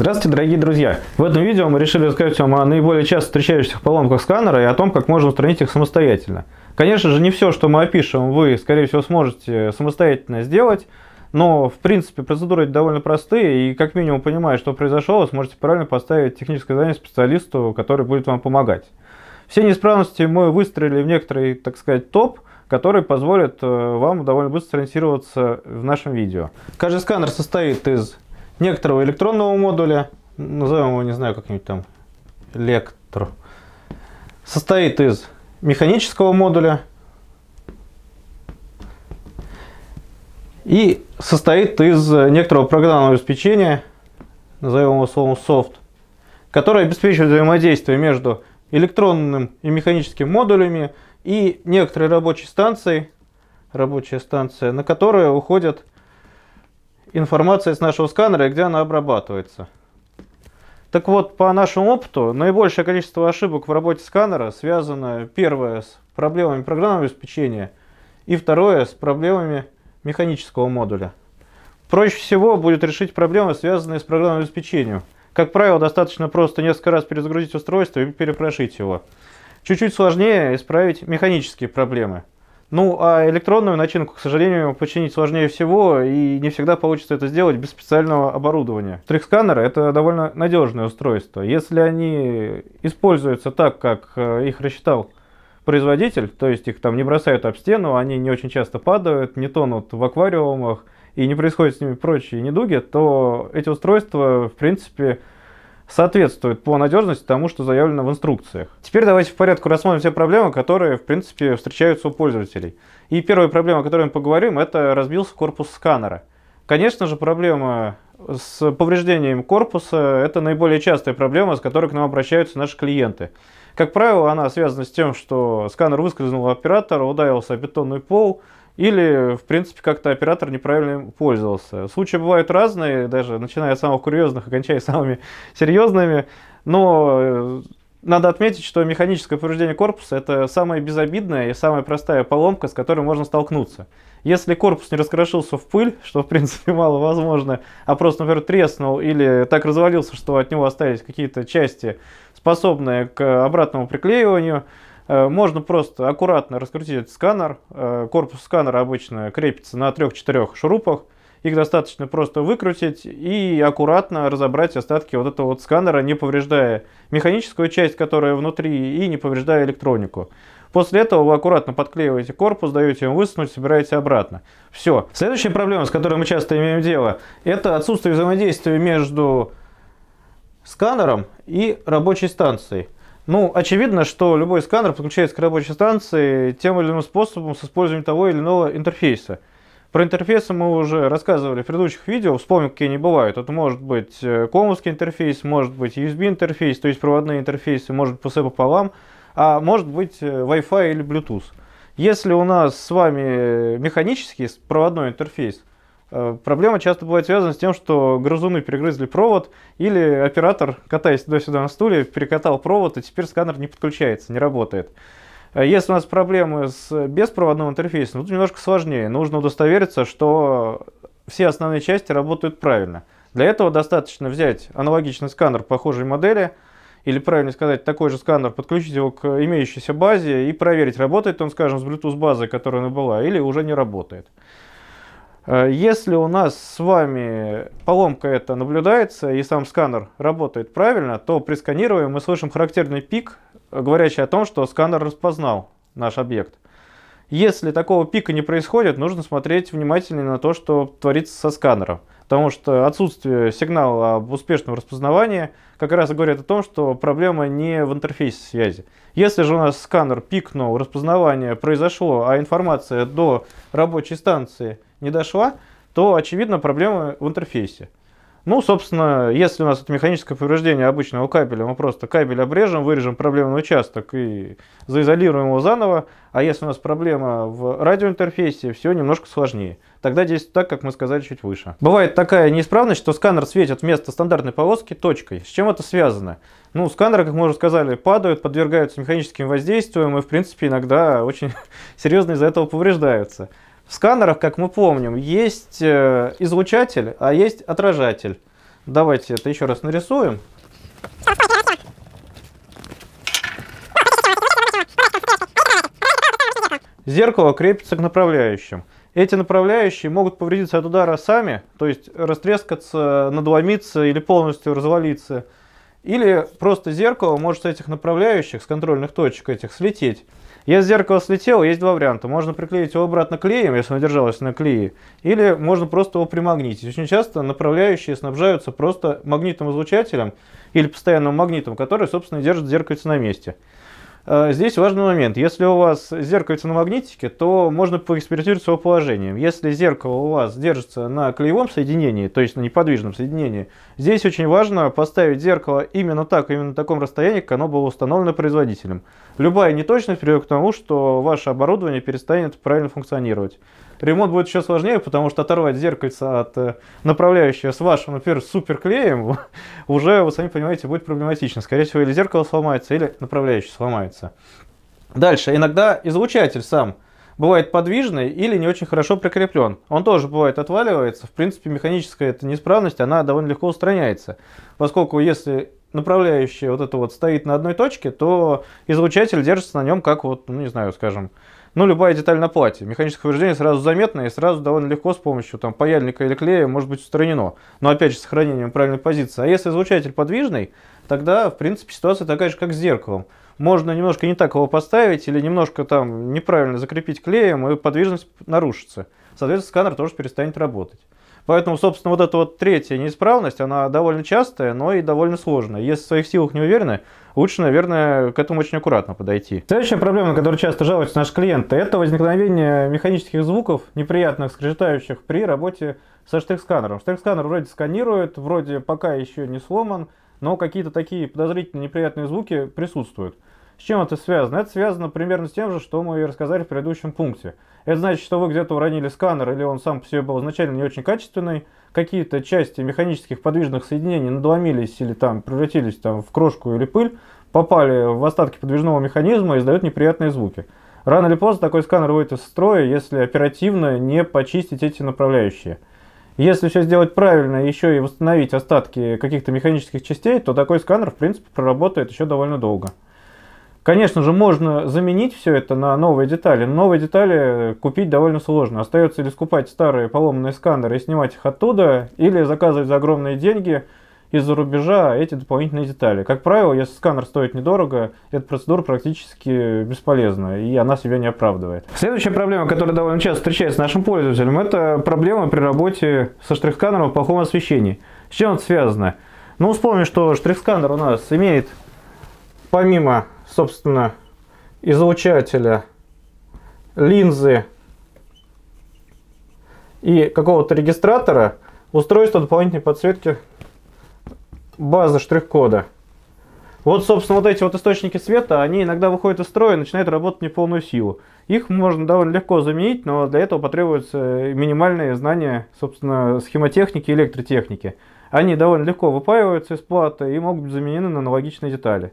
Здравствуйте, дорогие друзья! В этом видео мы решили рассказать вам о наиболее часто встречающихся поломках сканера и о том, как можно устранить их самостоятельно. Конечно же, не все, что мы опишем, вы, скорее всего, сможете самостоятельно сделать, но, в принципе, процедуры довольно простые, и как минимум, понимая, что произошло, вы сможете правильно поставить техническое задание специалисту, который будет вам помогать. Все неисправности мы выстроили в некоторый, так сказать, топ – который позволит э, вам довольно быстро сориентироваться в нашем видео. Каждый сканер состоит из некоторого электронного модуля, назовем его, не знаю, как-нибудь там, электро, состоит из механического модуля и состоит из э, некоторого программного обеспечения, назовем его словом софт, которое обеспечивает взаимодействие между электронным и механическим модулями и некоторой рабочей станцией, рабочая станция, на которую уходят информация с нашего сканера и где она обрабатывается. Так вот, по нашему опыту, наибольшее количество ошибок в работе сканера связано, первое, с проблемами программного обеспечения, и второе, с проблемами механического модуля. Проще всего будет решить проблемы, связанные с программным обеспечением. Как правило, достаточно просто несколько раз перезагрузить устройство и перепрошить его. Чуть-чуть сложнее исправить механические проблемы – ну, а электронную начинку, к сожалению, починить сложнее всего, и не всегда получится это сделать без специального оборудования. Штрих-сканеры это довольно надежное устройство. Если они используются так, как э, их рассчитал производитель, то есть их там не бросают об стену, они не очень часто падают, не тонут в аквариумах, и не происходят с ними прочие недуги, то эти устройства, в принципе, соответствует по надежности тому, что заявлено в инструкциях. Теперь давайте в порядку рассмотрим все проблемы, которые, в принципе, встречаются у пользователей. И первая проблема, о которой мы поговорим, это разбился корпус сканера. Конечно же, проблема с повреждением корпуса – это наиболее частая проблема, с которой к нам обращаются наши клиенты. Как правило, она связана с тем, что сканер выскользнул у оператора, ударился о бетонный пол – или, в принципе, как-то оператор неправильно им пользовался. Случаи бывают разные, даже начиная от самых курьезных и кончая самыми серьезными, но э, надо отметить, что механическое повреждение корпуса – это самая безобидная и самая простая поломка, с которой можно столкнуться. Если корпус не раскрошился в пыль, что в принципе маловозможно, а просто, например, треснул или так развалился, что от него остались какие-то части, способные к обратному приклеиванию – Э, можно просто аккуратно раскрутить этот сканер. Э, корпус сканера обычно крепится на 3-4 шурупах. Их достаточно просто выкрутить и аккуратно разобрать остатки вот этого вот сканера, не повреждая механическую часть, которая внутри, и не повреждая электронику. После этого вы аккуратно подклеиваете корпус, даете ему высунуть, собираете обратно. Все. Следующая проблема, с которой мы часто имеем дело, это отсутствие взаимодействия между сканером и рабочей станцией. Ну, очевидно, что любой сканер подключается к рабочей станции тем или иным способом с использованием того или иного интерфейса. Про интерфейсы мы уже рассказывали в предыдущих видео, вспомним, какие они бывают. Это может быть э, комовский интерфейс, может быть USB интерфейс, то есть проводные интерфейсы, может быть PCB пополам, а может быть э, Wi-Fi или Bluetooth. Если у нас с вами э, механический проводной интерфейс, Э, проблема часто бывает связана с тем, что грызуны перегрызли провод, или оператор, катаясь туда-сюда на стуле, перекатал провод, и теперь сканер не подключается, не работает. Э, если у нас проблемы с беспроводным интерфейсом, тут немножко сложнее. Нужно удостовериться, что все основные части работают правильно. Для этого достаточно взять аналогичный сканер похожей модели, или правильно сказать, такой же сканер, подключить его к имеющейся базе и проверить, работает он, скажем, с Bluetooth базой, которая она была, или уже не работает. Э, если у нас с вами поломка это наблюдается и сам сканер работает правильно, то при сканировании мы слышим характерный пик, говорящий о том, что сканер распознал наш объект. Если такого пика не происходит, нужно смотреть внимательнее на то, что творится со сканером. Потому что отсутствие сигнала об успешном распознавании как раз говорит о том, что проблема не в интерфейсе связи. Если же у нас сканер пикнул, распознавание произошло, а информация до рабочей станции – не дошла, то, очевидно, проблема в интерфейсе. Ну, собственно, если у нас это механическое повреждение обычного кабеля, мы просто кабель обрежем, вырежем проблемный участок и заизолируем его заново. А если у нас проблема в радиоинтерфейсе, все немножко сложнее. Тогда действует так, как мы сказали чуть выше. Бывает такая неисправность, что сканер светит вместо стандартной полоски точкой. С чем это связано? Ну, сканеры, как мы уже сказали, падают, подвергаются механическим воздействиям и, в принципе, иногда очень серьезно из-за этого повреждаются. В сканерах, как мы помним, есть э, излучатель, а есть отражатель. Давайте это еще раз нарисуем. Зеркало крепится к направляющим. Эти направляющие могут повредиться от удара сами, то есть растрескаться, надломиться или полностью развалиться. Или просто зеркало может с этих направляющих, с контрольных точек этих, слететь. Если зеркало слетело, есть два варианта. Можно приклеить его обратно клеем, если оно держалось на клее, или можно просто его примагнитить. Очень часто направляющие снабжаются просто магнитным излучателем или постоянным магнитом, который, собственно, держит зеркальце на месте. Э, здесь важный момент. Если у вас зеркальце на магнитике, то можно поэкспериментировать с его положением. Если зеркало у вас держится на клеевом соединении, то есть на неподвижном соединении, здесь очень важно поставить зеркало именно так, именно на таком расстоянии, как оно было установлено производителем. Любая неточность приведет к тому, что ваше оборудование перестанет правильно функционировать ремонт будет еще сложнее, потому что оторвать зеркальце от э, направляющего с вашим, например, суперклеем уже, вы сами понимаете, будет проблематично. Скорее всего, или зеркало сломается, или направляющий сломается. Дальше. Иногда излучатель сам бывает подвижный или не очень хорошо прикреплен. Он тоже бывает отваливается. В принципе, механическая эта неисправность, она довольно легко устраняется. Поскольку если направляющая вот это вот стоит на одной точке, то излучатель держится на нем как вот, ну не знаю, скажем, ну, любая деталь на платье. Механическое повреждение сразу заметно и сразу довольно легко с помощью там, паяльника или клея может быть устранено. Но опять же, с сохранением правильной позиции. А если излучатель подвижный, тогда, в принципе, ситуация такая же, как с зеркалом. Можно немножко не так его поставить или немножко там неправильно закрепить клеем, и подвижность нарушится. Соответственно, сканер тоже перестанет работать. Поэтому, собственно, вот эта вот третья неисправность, она довольно частая, но и довольно сложная. Если в своих силах не уверены, лучше, наверное, к этому очень аккуратно подойти. Следующая проблема, на которую часто жалуются наши клиенты, это возникновение механических звуков, неприятных, скрежетающих при работе со штрих-сканером. Штрих-сканер вроде сканирует, вроде пока еще не сломан, но какие-то такие подозрительные неприятные звуки присутствуют. С чем это связано? Это связано примерно с тем же, что мы и рассказали в предыдущем пункте. Это значит, что вы где-то уронили сканер, или он сам по себе был изначально не очень качественный, какие-то части механических подвижных соединений надломились или там превратились там, в крошку или пыль, попали в остатки подвижного механизма и издают неприятные звуки. Рано или поздно такой сканер выйдет из строя, если оперативно не почистить эти направляющие. Если все сделать правильно, еще и восстановить остатки каких-то механических частей, то такой сканер, в принципе, проработает еще довольно долго. Конечно же, можно заменить все это на новые детали. Но новые детали купить довольно сложно. Остается или скупать старые поломанные сканеры и снимать их оттуда, или заказывать за огромные деньги из-за рубежа эти дополнительные детали. Как правило, если сканер стоит недорого, эта процедура практически бесполезна, и она себя не оправдывает. Следующая проблема, которая довольно часто встречается нашим пользователям, это проблема при работе со штрих-сканером в плохом освещении. С чем это связано? Ну, вспомним, что штрих-сканер у нас имеет помимо собственно, из лучателя линзы и какого-то регистратора устройство дополнительной подсветки базы штрих-кода. Вот, собственно, вот эти вот источники света, они иногда выходят из строя и начинают работать не полную силу. Их можно довольно легко заменить, но для этого потребуются минимальные знания, собственно, схемотехники и электротехники. Они довольно легко выпаиваются из платы и могут быть заменены на аналогичные детали.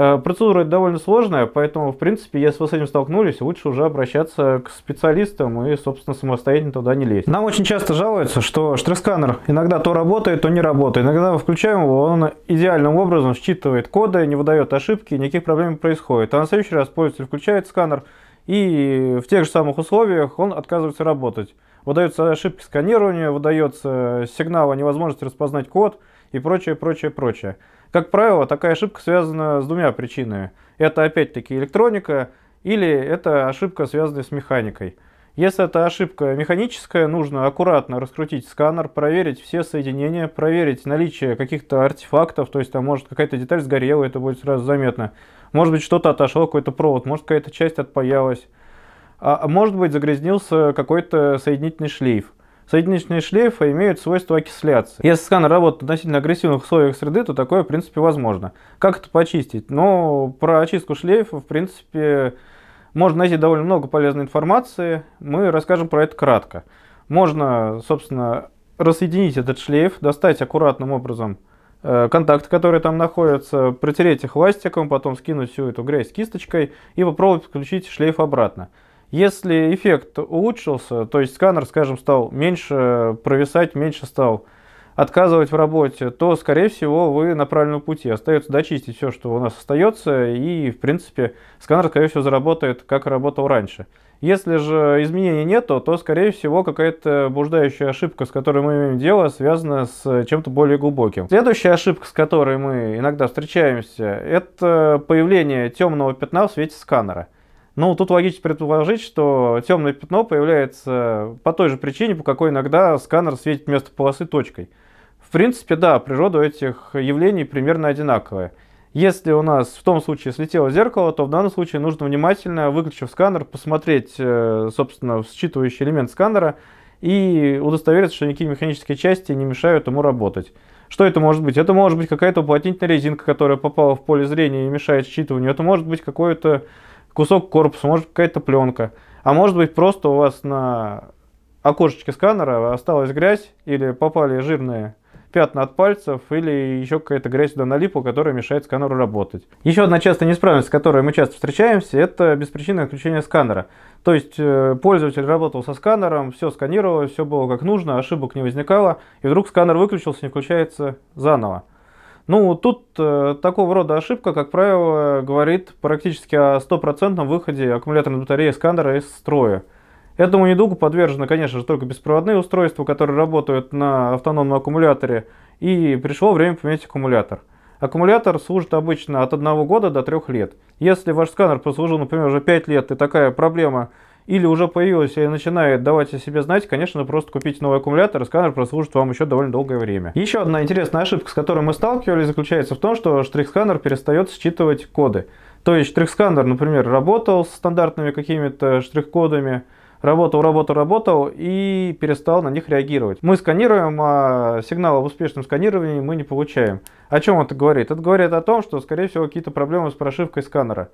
Э, процедура довольно сложная, поэтому, в принципе, если вы с этим столкнулись, лучше уже обращаться к специалистам и, собственно, самостоятельно туда не лезть. Нам очень часто жалуются, что штрих-сканер иногда то работает, то не работает. Иногда мы включаем его, он идеальным образом считывает коды, не выдает ошибки, никаких проблем не происходит. А на следующий раз пользователь включает сканер, и в тех же самых условиях он отказывается работать. Выдаются ошибки сканирования, выдается сигнал о невозможности распознать код и прочее, прочее, прочее. Как правило, такая ошибка связана с двумя причинами. Это опять-таки электроника или это ошибка, связанная с механикой. Если это ошибка механическая, нужно аккуратно раскрутить сканер, проверить все соединения, проверить наличие каких-то артефактов, то есть там может какая-то деталь сгорела, это будет сразу заметно. Может быть что-то отошло, какой-то провод, может какая-то часть отпаялась. А может быть загрязнился какой-то соединительный шлейф соединительные шлейфы имеют свойство окисляться. Если сканер работает в относительно агрессивных условиях среды, то такое, в принципе, возможно. Как это почистить? Ну, про очистку шлейфа, в принципе, можно найти довольно много полезной информации. Мы расскажем про это кратко. Можно, собственно, рассоединить этот шлейф, достать аккуратным образом э, контакты, которые там находятся, протереть их ластиком, потом скинуть всю эту грязь кисточкой и попробовать подключить шлейф обратно. Если эффект улучшился, то есть сканер, скажем, стал меньше э, провисать, меньше стал отказывать в работе, то, скорее всего, вы на правильном пути. Остается дочистить все, что у нас остается, и, в принципе, сканер, скорее всего, заработает, как работал раньше. Если же изменений нету, то, скорее всего, какая-то блуждающая ошибка, с которой мы имеем дело, связана с чем-то более глубоким. Следующая ошибка, с которой мы иногда встречаемся, это появление темного пятна в свете сканера. Ну, тут логично предположить, что темное пятно появляется по той же причине, по какой иногда сканер светит вместо полосы точкой. В принципе, да, природа этих явлений примерно одинаковая. Если у нас в том случае слетело зеркало, то в данном случае нужно внимательно, выключив сканер, посмотреть, э, собственно, считывающий элемент сканера и удостовериться, что никакие механические части не мешают ему работать. Что это может быть? Это может быть какая-то уплотнительная резинка, которая попала в поле зрения и мешает считыванию. Это может быть какое-то кусок корпуса, может какая-то пленка. А может быть просто у вас на окошечке сканера осталась грязь или попали жирные пятна от пальцев или еще какая-то грязь сюда налипла, которая мешает сканеру работать. Еще одна частая неисправность, с которой мы часто встречаемся, это беспричинное отключение сканера. То есть э, пользователь работал со сканером, все сканировалось, все было как нужно, ошибок не возникало, и вдруг сканер выключился, не включается заново. Ну, тут э, такого рода ошибка, как правило, говорит практически о стопроцентном выходе аккумуляторной батареи сканера из строя. Этому недугу подвержены, конечно же, только беспроводные устройства, которые работают на автономном аккумуляторе, и пришло время поменять аккумулятор. Аккумулятор служит обычно от 1 года до 3 лет. Если ваш сканер послужил, например, уже 5 лет, и такая проблема или уже появилась и начинает давать о себе знать, конечно, просто купить новый аккумулятор, и сканер прослужит вам еще довольно долгое время. Еще одна интересная ошибка, с которой мы сталкивались, заключается в том, что штрих-сканер перестает считывать коды. То есть штрих-сканер, например, работал с стандартными какими-то штрих-кодами, работал, работал, работал и перестал на них реагировать. Мы сканируем, а сигнал об успешном сканировании мы не получаем. О чем это говорит? Это говорит о том, что, скорее всего, какие-то проблемы с прошивкой сканера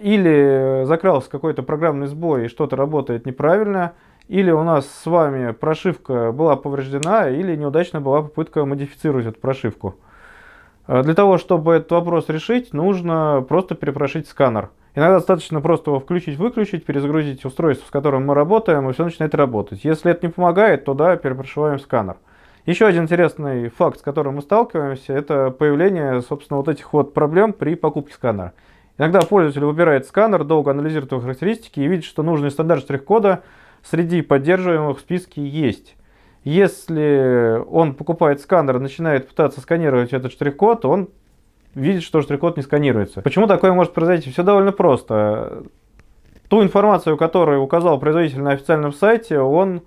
или э, закрался какой-то программный сбой и что-то работает неправильно, или у нас с вами прошивка была повреждена, или неудачно была попытка модифицировать эту прошивку. Э, для того, чтобы этот вопрос решить, нужно просто перепрошить сканер. Иногда достаточно просто его включить-выключить, перезагрузить устройство, с которым мы работаем, и все начинает работать. Если это не помогает, то да, перепрошиваем сканер. Еще один интересный факт, с которым мы сталкиваемся, это появление, собственно, вот этих вот проблем при покупке сканера. Иногда пользователь выбирает сканер, долго анализирует его характеристики и видит, что нужный стандарт штрих-кода среди поддерживаемых в списке есть. Если он покупает сканер и начинает пытаться сканировать этот штрих-код, он видит, что штрих-код не сканируется. Почему такое может произойти? Все довольно просто. Ту информацию, которую указал производитель на официальном сайте, он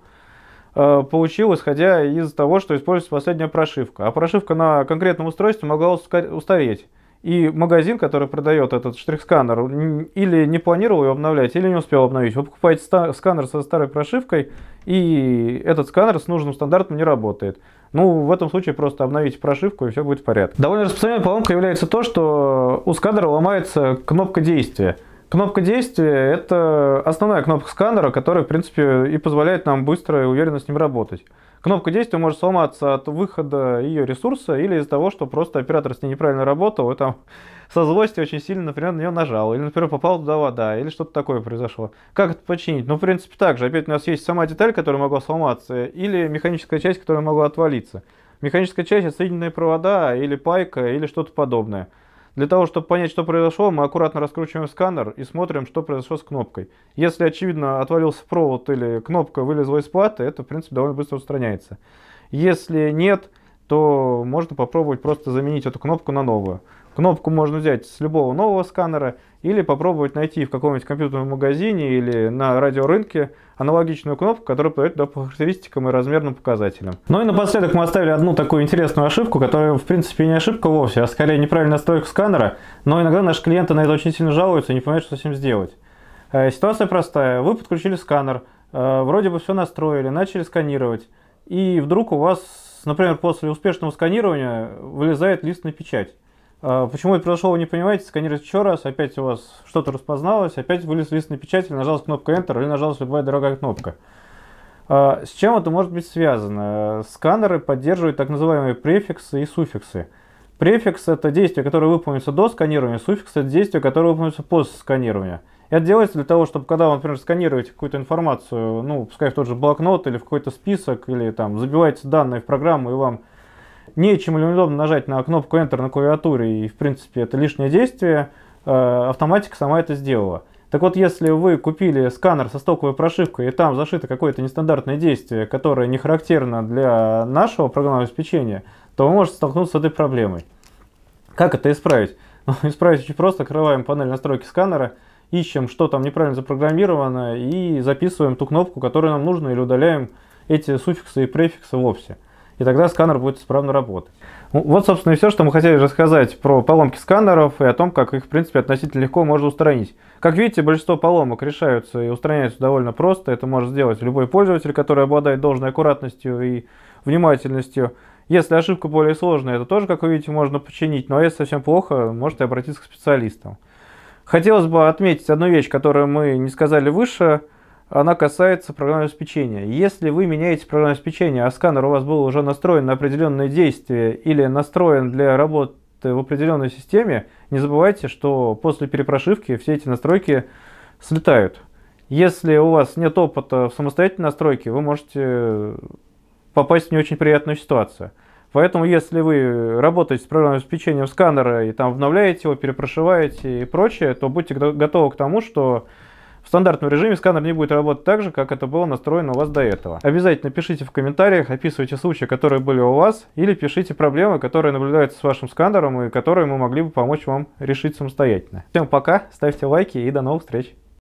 э, получил, исходя из того, что используется последняя прошивка. А прошивка на конкретном устройстве могла устареть. И магазин, который продает этот штрих-сканер, или не планировал его обновлять, или не успел обновить. Вы покупаете сканер со старой прошивкой, и этот сканер с нужным стандартом не работает. Ну, в этом случае просто обновите прошивку, и все будет в порядке. Довольно распространенной поломкой является то, что у сканера ломается кнопка действия. Кнопка действия – это основная кнопка сканера, которая, в принципе, и позволяет нам быстро и уверенно с ним работать кнопка действия может сломаться от выхода ее ресурса или из-за того, что просто оператор с ней неправильно работал, и там со злости очень сильно, например, на нее нажал, или, например, попала туда вода, или что-то такое произошло. Как это починить? Ну, в принципе, так же. Опять у нас есть сама деталь, которая могла сломаться, или механическая часть, которая могла отвалиться. Механическая часть — это соединенные провода, или пайка, или что-то подобное — для того, чтобы понять, что произошло, мы аккуратно раскручиваем сканер и смотрим, что произошло с кнопкой. Если, очевидно, отвалился провод или кнопка вылезла из платы, это, в принципе, довольно быстро устраняется. Если нет, то можно попробовать просто заменить эту кнопку на новую. Кнопку можно взять с любого нового сканера или попробовать найти в каком-нибудь компьютерном магазине или на радиорынке аналогичную кнопку, которая подойдет да, по характеристикам и размерным показателям. Ну и напоследок мы оставили одну такую интересную ошибку, которая в принципе не ошибка вовсе, а скорее неправильная настройка сканера, но иногда наши клиенты на это очень сильно жалуются и не понимают, что с ним сделать. Э, ситуация простая. Вы подключили сканер, э, вроде бы все настроили, начали сканировать, и вдруг у вас например, после успешного сканирования вылезает лист на печать. А, почему это произошло, вы не понимаете, сканировать еще раз, опять у вас что-то распозналось, опять вылез лист на печать, или нажалась кнопка Enter, или нажалась любая дорогая кнопка. А, с чем это может быть связано? Сканеры поддерживают так называемые префиксы и суффиксы – Префикс – это действие, которое выполнится до сканирования, суффикс – это действие, которое выполнится после сканирования. Это делается для того, чтобы когда вы, например, сканируете какую-то информацию, ну, пускай в тот же блокнот или в какой-то список, или там забиваете данные в программу, и вам нечем или неудобно нажать на кнопку Enter на клавиатуре, и, в принципе, это лишнее действие, э, автоматика сама это сделала. Так вот, если вы купили сканер со стоковой прошивкой, и там зашито какое-то нестандартное действие, которое не характерно для нашего программного обеспечения – то вы можете столкнуться с этой проблемой. Как это исправить? Ну, исправить очень просто. Открываем панель настройки сканера, ищем, что там неправильно запрограммировано, и записываем ту кнопку, которая нам нужна, или удаляем эти суффиксы и префиксы вовсе. И тогда сканер будет исправно работать. Ну, вот, собственно, и все, что мы хотели рассказать про поломки сканеров и о том, как их, в принципе, относительно легко можно устранить. Как видите, большинство поломок решаются и устраняются довольно просто. Это может сделать любой пользователь, который обладает должной аккуратностью и внимательностью. Если ошибка более сложная, это тоже, как вы видите, можно починить, но если совсем плохо, можете обратиться к специалистам. Хотелось бы отметить одну вещь, которую мы не сказали выше, она касается программного обеспечения. Если вы меняете программное обеспечение, а сканер у вас был уже настроен на определенные действия или настроен для работы в определенной системе, не забывайте, что после перепрошивки все эти настройки слетают. Если у вас нет опыта в самостоятельной настройке, вы можете попасть в не очень приятную ситуацию. Поэтому, если вы работаете с программным обеспечением сканера и там обновляете его, перепрошиваете и прочее, то будьте готовы к тому, что в стандартном режиме сканер не будет работать так же, как это было настроено у вас до этого. Обязательно пишите в комментариях, описывайте случаи, которые были у вас, или пишите проблемы, которые наблюдаются с вашим сканером и которые мы могли бы помочь вам решить самостоятельно. Всем пока, ставьте лайки и до новых встреч!